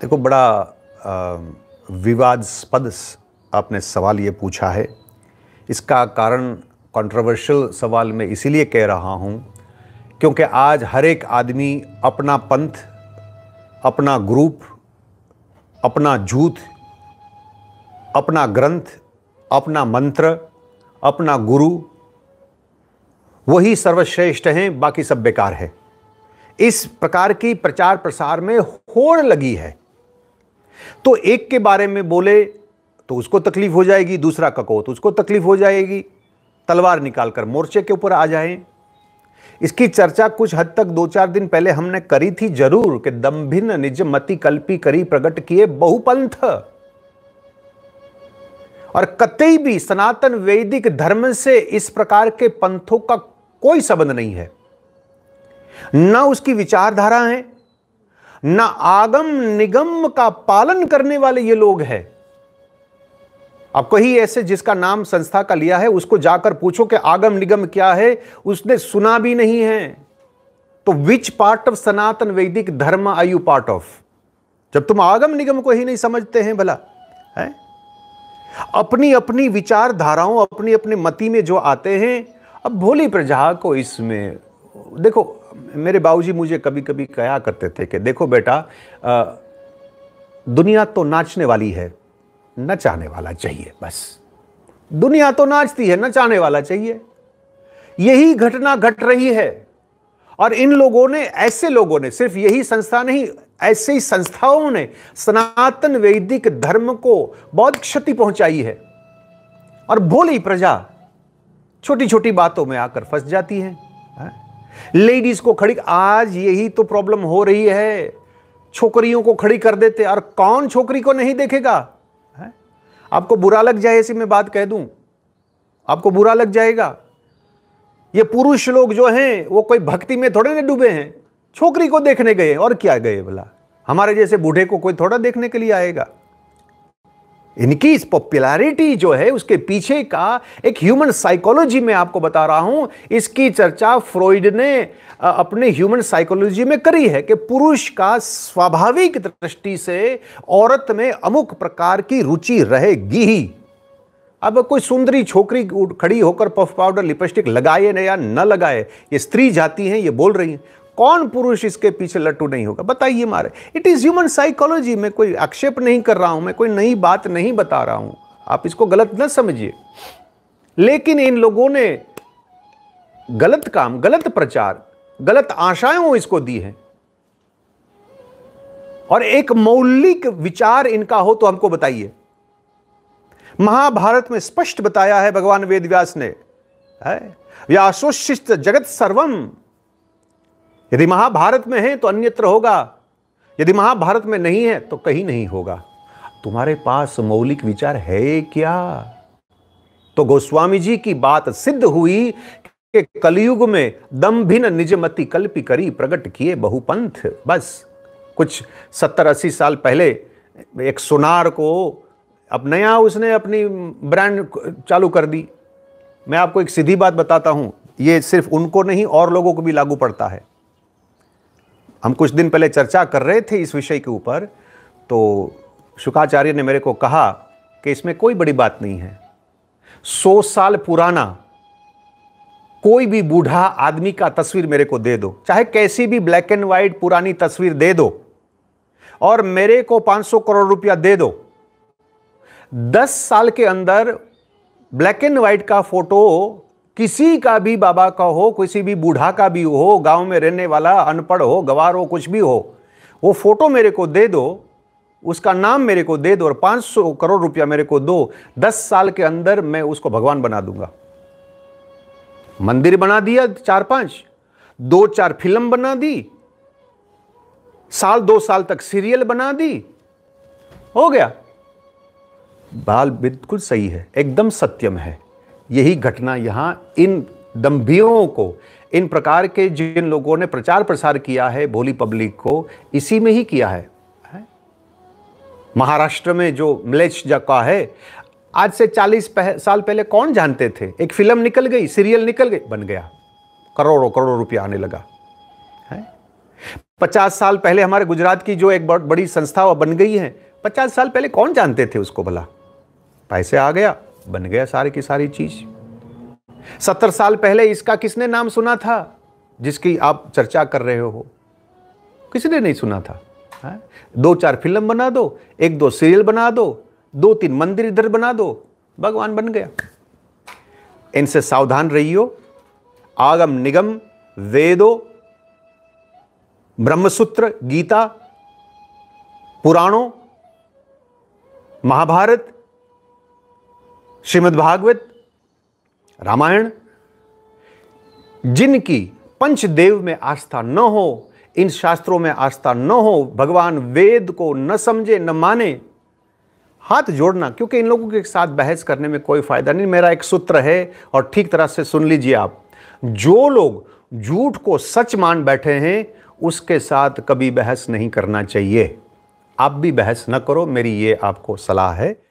देखो बड़ा विवादस्पद आपने सवाल ये पूछा है इसका कारण कंट्रोवर्शियल सवाल मैं इसीलिए कह रहा हूँ क्योंकि आज हर एक आदमी अपना पंथ अपना ग्रुप अपना जूथ अपना ग्रंथ अपना मंत्र अपना गुरु वही सर्वश्रेष्ठ हैं बाकी सब बेकार है इस प्रकार की प्रचार प्रसार में होड़ लगी है तो एक के बारे में बोले तो उसको तकलीफ हो जाएगी दूसरा कको तो उसको तकलीफ हो जाएगी तलवार निकालकर मोर्चे के ऊपर आ जाए इसकी चर्चा कुछ हद तक दो चार दिन पहले हमने करी थी जरूर कि दम्भिन निज मति कल्पी करी प्रकट किए बहुपंथ और कतई भी सनातन वैदिक धर्म से इस प्रकार के पंथों का कोई संबंध नहीं है ना उसकी विचारधारा है न आगम निगम का पालन करने वाले ये लोग हैं अब कहीं ऐसे जिसका नाम संस्था का लिया है उसको जाकर पूछो कि आगम निगम क्या है उसने सुना भी नहीं है तो विच पार्ट ऑफ सनातन वैदिक धर्म आई यू पार्ट ऑफ जब तुम आगम निगम को ही नहीं समझते हैं भला है अपनी अपनी विचारधाराओं अपनी अपनी मति में जो आते हैं अब भोली प्रजा को इसमें देखो मेरे बाबूजी मुझे कभी कभी कहा करते थे कि देखो बेटा आ, दुनिया तो नाचने वाली है नचाने वाला चाहिए बस दुनिया तो नाचती है नचाने वाला चाहिए यही घटना घट रही है और इन लोगों ने ऐसे लोगों ने सिर्फ यही संस्था नहीं ऐसे ही संस्थाओं ने सनातन वैदिक धर्म को बहुत क्षति पहुंचाई है और भोली प्रजा छोटी छोटी बातों में आकर फंस जाती है, है? हाँ। लेडीज को खड़ी आज यही तो प्रॉब्लम हो रही है छोकरियों को खड़ी कर देते और कौन छोकरी को नहीं देखेगा है? आपको बुरा लग जाए ऐसी मैं बात कह दूं आपको बुरा लग जाएगा ये पुरुष लोग जो हैं वो कोई भक्ति में थोड़े ना डूबे हैं छोकरी को देखने गए और क्या गए भला हमारे जैसे बूढ़े को कोई थोड़ा देखने के लिए आएगा इनकी इस पॉपुलैरिटी जो है उसके पीछे का एक ह्यूमन साइकोलॉजी में आपको बता रहा हूं इसकी चर्चा फ्रॉइड ने अपने ह्यूमन साइकोलॉजी में करी है कि पुरुष का स्वाभाविक दृष्टि से औरत में अमुक प्रकार की रुचि रहेगी ही अब कोई सुंदरी छोकरी खड़ी होकर पफ पाउडर लिपस्टिक लगाए न या न लगाए ये स्त्री जाती हैं ये बोल रही हैं कौन पुरुष इसके पीछे लट्टू नहीं होगा बताइए मारे इट इज़ ह्यूमन साइकोलॉजी मैं कोई आक्षेप नहीं कर रहा हूं मैं कोई नई बात नहीं बता रहा हूं आप इसको गलत न समझिए लेकिन इन लोगों ने गलत काम गलत प्रचार गलत आशाएं इसको दी है और एक मौलिक विचार इनका हो तो हमको बताइए महाभारत में स्पष्ट बताया है भगवान वेदव्यास ने है व्यासोशिष्ट जगत सर्वम यदि महाभारत में है तो अन्यत्र होगा यदि महाभारत में नहीं है तो कहीं नहीं होगा तुम्हारे पास मौलिक विचार है क्या तो गोस्वामी जी की बात सिद्ध हुई कि कलयुग में दम्भिन निजमति कल्पी करी प्रकट किए बहुपंथ बस कुछ सत्तर अस्सी साल पहले एक सुनार को अब नया उसने अपनी ब्रांड चालू कर दी मैं आपको एक सीधी बात बताता हूं ये सिर्फ उनको नहीं और लोगों को भी लागू पड़ता है हम कुछ दिन पहले चर्चा कर रहे थे इस विषय के ऊपर तो शुकाचार्य ने मेरे को कहा कि इसमें कोई बड़ी बात नहीं है सौ साल पुराना कोई भी बूढ़ा आदमी का तस्वीर मेरे को दे दो चाहे कैसी भी ब्लैक एंड व्हाइट पुरानी तस्वीर दे दो और मेरे को 500 करोड़ रुपया दे दो 10 साल के अंदर ब्लैक एंड व्हाइट का फोटो किसी का भी बाबा का हो किसी भी बूढ़ा का भी हो गांव में रहने वाला अनपढ़ हो गवार हो कुछ भी हो वो फोटो मेरे को दे दो उसका नाम मेरे को दे दो और 500 करोड़ रुपया मेरे को दो 10 साल के अंदर मैं उसको भगवान बना दूंगा मंदिर बना दिया चार पांच दो चार फिल्म बना दी साल दो साल तक सीरियल बना दी हो गया बाल बिल्कुल सही है एकदम सत्यम है यही घटना यहाँ इन दम्भियों को इन प्रकार के जिन लोगों ने प्रचार प्रसार किया है भोली पब्लिक को इसी में ही किया है, महाराष्ट्र में जो मिलेश जका है आज से 40 पह, साल पहले कौन जानते थे एक फिल्म निकल गई सीरियल निकल गई बन गया करोड़ों करोड़ों रुपया आने लगा है पचास साल पहले हमारे गुजरात की जो एक बहुत बड़ी संस्था बन गई है पचास साल पहले कौन जानते थे उसको भला पैसे आ गया बन गया सारी की सारी चीज सत्तर साल पहले इसका किसने नाम सुना था जिसकी आप चर्चा कर रहे हो किसी ने नहीं सुना था है? हाँ? दो चार फिल्म बना दो एक दो सीरियल बना दो दो तीन मंदिर इधर बना दो भगवान बन गया इनसे सावधान रहियो आगम निगम वेदो ब्रह्मसूत्र गीता पुराणों महाभारत श्रीमद् भागवत रामायण जिनकी पंचदेव में आस्था न हो इन शास्त्रों में आस्था न हो भगवान वेद को न समझे न माने हाथ जोड़ना क्योंकि इन लोगों के साथ बहस करने में कोई फायदा नहीं मेरा एक सूत्र है और ठीक तरह से सुन लीजिए आप जो लोग झूठ को सच मान बैठे हैं उसके साथ कभी बहस नहीं करना चाहिए आप भी बहस न करो मेरी ये आपको सलाह है